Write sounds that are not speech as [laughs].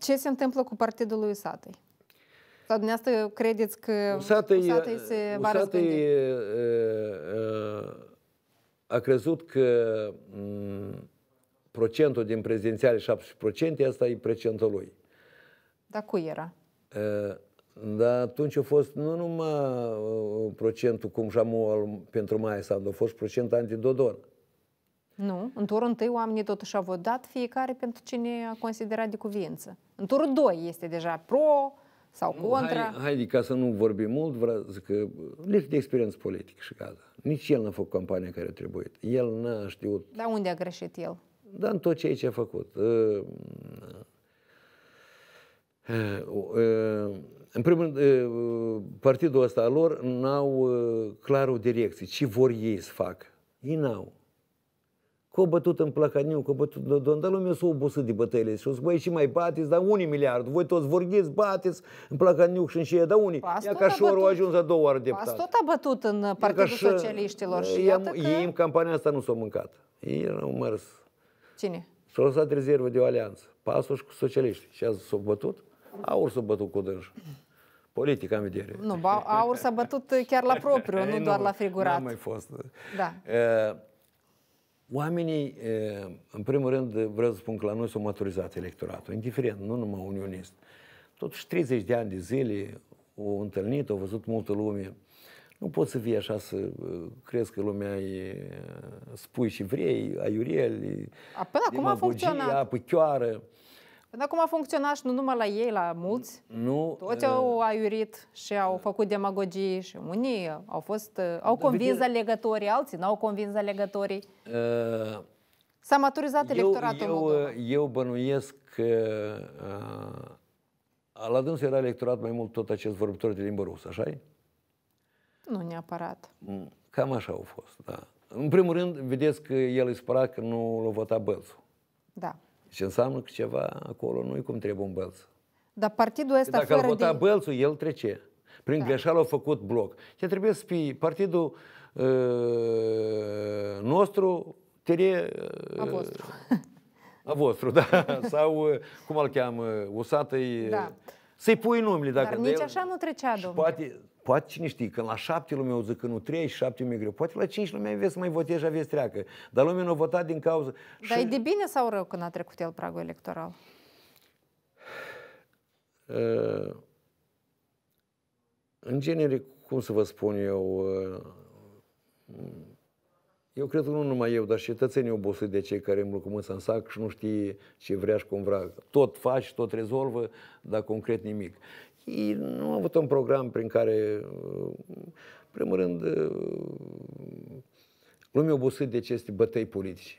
Ce se întâmplă cu partidul lui Satei? Sau dumneavoastră credeți că Usatăi, Usatăi se va Usatăi, a crezut că procentul din prezidențiale 70%, asta e procentul lui. Dar cui era? Dar atunci a fost nu numai uh, procentul cum șamul pentru Maia Sandu, a fost procent Uh, nu. În turul întâi oamenii totuși au votat fiecare pentru cine a considerat de cuvință. În turul 2 este deja pro sau nu, contra. Hai, ca să nu vorbim mult, vreau să că lipsă de experiență politică și gata. Nici el n-a făcut campania care trebuie. El n-a știut. Dar unde a greșit el? Dar în tot ceea ce a făcut. Uh, uh, uh în primul rând, uh, partidul ăsta al lor n-au clar o direcție. Ce vor ei să facă? Ei n-au că o bătut în plăhăniu, că o bătut în dondă, lumea s-a obosit de bătăile și o zis, băi, și mai bateți, dar unii miliard, voi toți vorbiți, bateți în plăhăniu și în șeie, dar unii. Pas păi Ia ca și ori a ajuns la două ori deputat. Pas tot a bătut în Partidul Socialiștilor și iată că... Ei în campania asta nu s-au mâncat. Ei au mărs. Cine? S-au lăsat rezervă de o alianță. Pasul și cu socialiști. Și azi s-au bătut, aur s-au bătut cu dânsul. Politic am vedere. Nu, aur s-a bătut chiar la propriu, [laughs] nu doar la figurat. Nu mai fost. Da. Eh, Oamenii, în primul rând, vreau să spun că la noi s-a maturizat electoratul, indiferent, nu numai unionist. Totuși, 30 de ani de zile o întâlnit, au văzut multă lume. Nu poți să fii așa să crezi că lumea e, spui și vrei, aiurieli, Apoi, da, cum a apă chioară. Până acum a funcționat și nu numai la ei, la mulți. Nu. Toți uh, au aiurit și au uh, făcut demagogii și unii au fost, uh, au convins vedere, alegătorii, alții n-au convins alegătorii. Uh, S-a maturizat eu, electoratul eu, uh, Eu bănuiesc că uh, la dâns era electorat mai mult tot acest vorbitor de limbă rusă, așa -i? Nu neapărat. Mm, cam așa au fost, da. În primul rând, vedeți că el îi spăra că nu l-a votat bățul. Da. Și înseamnă că ceva acolo nu e cum trebuie un bălț. Dar partidul ăsta Dacă fără vota de... bălțul, el trece. Prin da. greșeală au făcut bloc. Ce trebuie să fie partidul uh, nostru, tere... Uh, a ă, vostru. A vostru, da. [laughs] Sau, ă, cum îl cheamă, usată Da. Să-i pui numele dacă... Dar nici el... așa nu trecea, domnule. Poate, Poate cine știe, când la șapte lumea zis că nu trei, șapte e greu. Poate la cinci lumea vezi să mai votezi și aveți treacă. Dar lumea nu a votat din cauza... Dar și... e de bine sau rău când a trecut el pragul electoral? Uh, în genere, cum să vă spun eu, uh, eu cred că nu numai eu, dar cetățenii obosit de cei care îmblă cu în sac și nu știe ce vrea și cum vrea. Tot faci, tot rezolvă, dar concret nimic. Ei nu au avut un program prin care, în primul rând, lumea obosit de aceste bătăi politice.